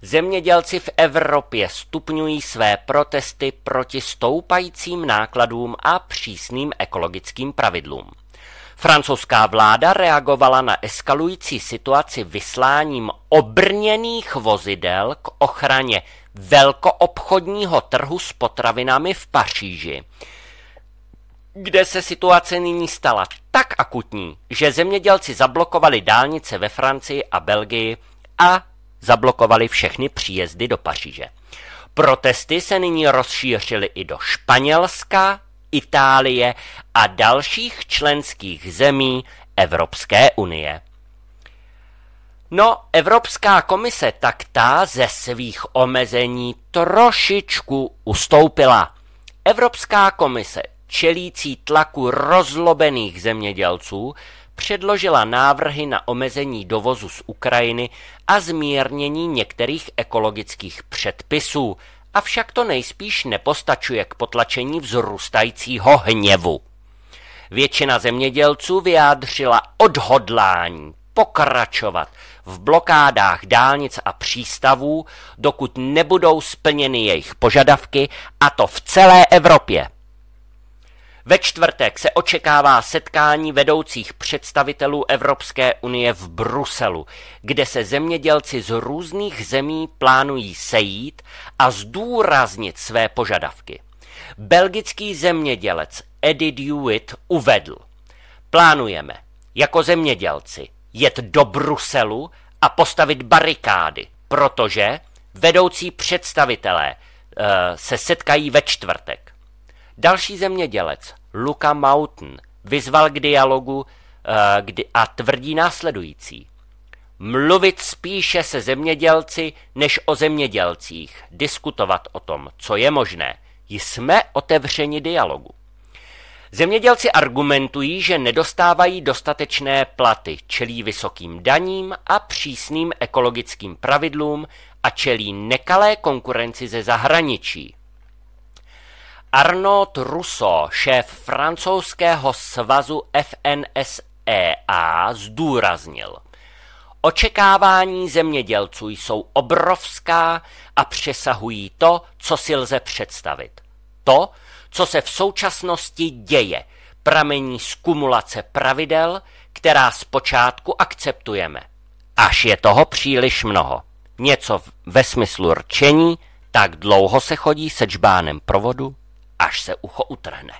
Zemědělci v Evropě stupňují své protesty proti stoupajícím nákladům a přísným ekologickým pravidlům. Francouzská vláda reagovala na eskalující situaci vysláním obrněných vozidel k ochraně velkoobchodního trhu s potravinami v Paříži, kde se situace nyní stala tak akutní, že zemědělci zablokovali dálnice ve Francii a Belgii a zablokovali všechny příjezdy do Paříže. Protesty se nyní rozšířily i do Španělska, Itálie a dalších členských zemí Evropské unie. No, Evropská komise tak ta ze svých omezení trošičku ustoupila. Evropská komise čelící tlaku rozlobených zemědělců předložila návrhy na omezení dovozu z Ukrajiny a zmírnění některých ekologických předpisů – avšak to nejspíš nepostačuje k potlačení vzrůstajícího hněvu. Většina zemědělců vyjádřila odhodlání pokračovat v blokádách dálnic a přístavů, dokud nebudou splněny jejich požadavky, a to v celé Evropě. Ve čtvrtek se očekává setkání vedoucích představitelů Evropské unie v Bruselu, kde se zemědělci z různých zemí plánují sejít a zdůraznit své požadavky. Belgický zemědělec Eddie Dewitt uvedl. Plánujeme jako zemědělci jet do Bruselu a postavit barikády, protože vedoucí představitelé e, se setkají ve čtvrtek. Další zemědělec, Luca Mountain, vyzval k dialogu eh, kdy, a tvrdí následující. Mluvit spíše se zemědělci než o zemědělcích, diskutovat o tom, co je možné. Jsme otevřeni dialogu. Zemědělci argumentují, že nedostávají dostatečné platy, čelí vysokým daním a přísným ekologickým pravidlům a čelí nekalé konkurenci ze zahraničí. Arnaud Rousseau, šéf francouzského svazu FNSEA, zdůraznil. Očekávání zemědělců jsou obrovská a přesahují to, co si lze představit. To, co se v současnosti děje, pramení z kumulace pravidel, která zpočátku akceptujeme. Až je toho příliš mnoho. Něco ve smyslu rčení, tak dlouho se chodí se čbánem provodu až se ucho utrhne.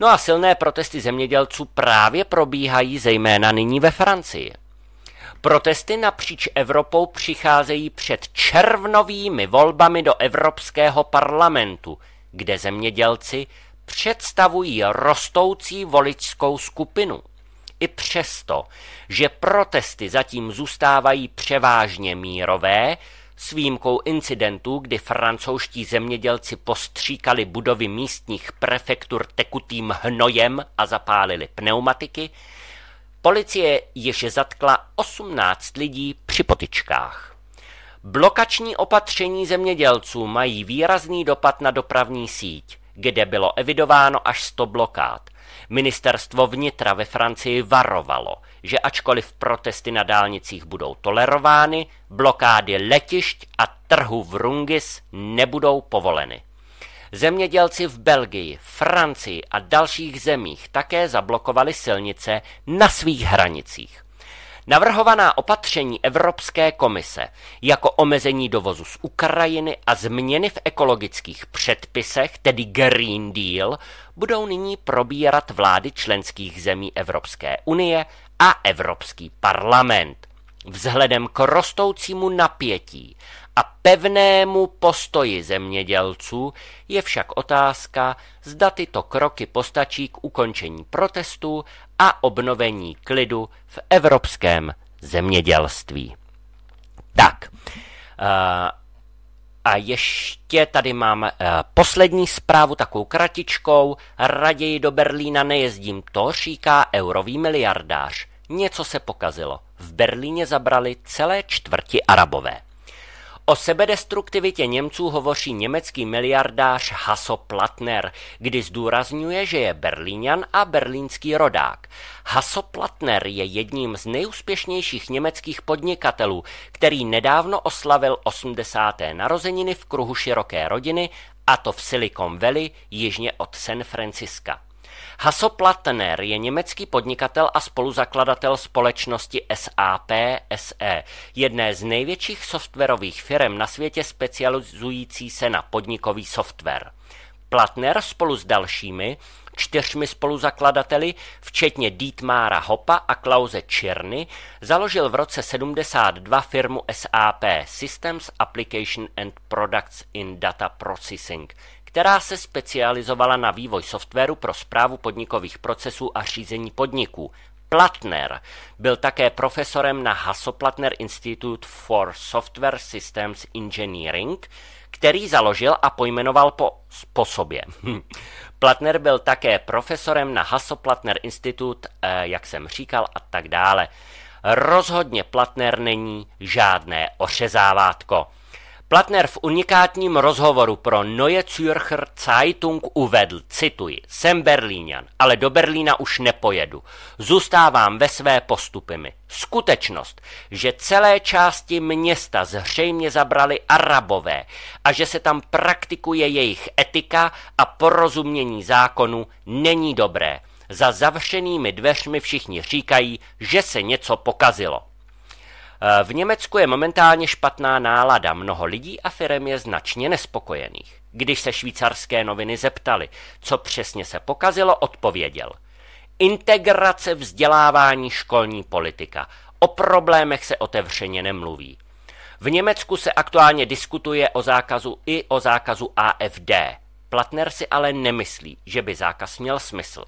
No a silné protesty zemědělců právě probíhají zejména nyní ve Francii. Protesty napříč Evropou přicházejí před červnovými volbami do Evropského parlamentu, kde zemědělci představují rostoucí voličskou skupinu. I přesto, že protesty zatím zůstávají převážně mírové, s výjimkou incidentů, kdy francouzští zemědělci postříkali budovy místních prefektur tekutým hnojem a zapálili pneumatiky, policie již zatkla 18 lidí při potičkách. Blokační opatření zemědělců mají výrazný dopad na dopravní síť, kde bylo evidováno až 100 blokád. Ministerstvo vnitra ve Francii varovalo, že ačkoliv protesty na dálnicích budou tolerovány, blokády letišť a trhu v Rungis nebudou povoleny. Zemědělci v Belgii, Francii a dalších zemích také zablokovali silnice na svých hranicích. Navrhovaná opatření Evropské komise jako omezení dovozu z Ukrajiny a změny v ekologických předpisech, tedy Green Deal, budou nyní probírat vlády členských zemí Evropské unie a Evropský parlament. Vzhledem k rostoucímu napětí a pevnému postoji zemědělců je však otázka, zda tyto kroky postačí k ukončení protestů a obnovení klidu v evropském zemědělství. Tak, eh, a ještě tady mám e, poslední zprávu, takovou kratičkou. Raději do Berlína nejezdím, to říká eurový miliardář. Něco se pokazilo. V Berlíně zabrali celé čtvrti arabové. O sebedestruktivitě Němců hovoří německý miliardář Hasso Plattner, kdy zdůrazňuje, že je berlíňan a berlínský rodák. Hasso Plattner je jedním z nejúspěšnějších německých podnikatelů, který nedávno oslavil 80. narozeniny v kruhu široké rodiny, a to v Silicon Valley, jižně od San Franciska. Hasso Plattner je německý podnikatel a spoluzakladatel společnosti SAP SE, jedné z největších softwarových firm na světě specializující se na podnikový software. Platner spolu s dalšími čtyřmi spoluzakladateli, včetně Dietmara Hopa a Klause Čirny, založil v roce 72 firmu SAP Systems Application and Products in Data Processing – která se specializovala na vývoj softwaru pro zprávu podnikových procesů a řízení podniků. Platner byl také profesorem na Hasso Platner Institute for Software Systems Engineering, který založil a pojmenoval po, po sobě. Hm. Platner byl také profesorem na Hasso Platner Institute, eh, jak jsem říkal, a tak dále. Rozhodně Platner není žádné ořezávátko. Platner v unikátním rozhovoru pro Neue Zürcher Zeitung uvedl, cituji, jsem Berlíňan, ale do Berlína už nepojedu. Zůstávám ve své postupy. Skutečnost, že celé části města zřejmě zabrali arabové a že se tam praktikuje jejich etika a porozumění zákonu, není dobré. Za zavřenými dveřmi všichni říkají, že se něco pokazilo. Eh, v Německu je momentálně špatná nálada, mnoho lidí a firm je značně nespokojených. Když se švýcarské noviny zeptali, co přesně se pokazilo, odpověděl. Integrace vzdělávání školní politika. O problémech se otevřeně nemluví. V Německu se aktuálně diskutuje o zákazu i o zákazu AFD. Platner si ale nemyslí, že by zákaz měl smysl.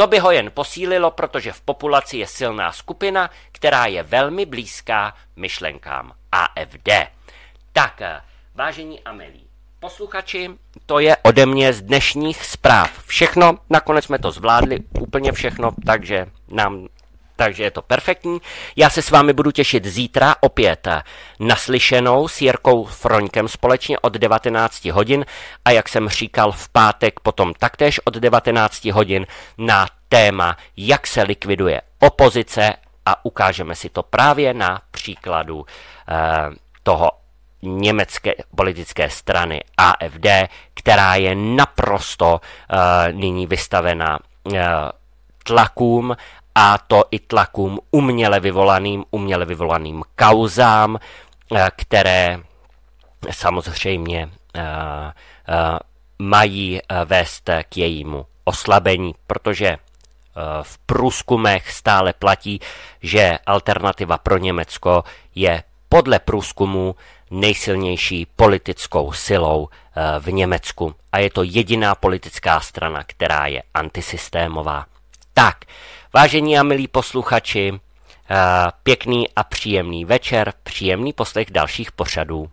To by ho jen posílilo, protože v populaci je silná skupina, která je velmi blízká myšlenkám AFD. Tak, eh, vážení Amelí, posluchači, to je ode mě z dnešních zpráv všechno. Nakonec jsme to zvládli úplně všechno, takže nám takže je to perfektní. Já se s vámi budu těšit zítra opět eh, naslyšenou s Jirkou Froňkem společně od 19 hodin a jak jsem říkal v pátek potom taktéž od 19 hodin na téma, jak se likviduje opozice a ukážeme si to právě na příkladu eh, toho německé politické strany AFD, která je naprosto eh, nyní vystavena eh, tlakům a to i tlakům uměle vyvolaným, uměle vyvolaným kauzám, eh, které samozřejmě eh, eh, mají vést k jejímu oslabení, protože v průzkumech stále platí, že alternativa pro Německo je podle průzkumu nejsilnější politickou silou v Německu a je to jediná politická strana, která je antisystémová. Tak, Vážení a milí posluchači, eh, pěkný a příjemný večer, příjemný poslech dalších pořadů.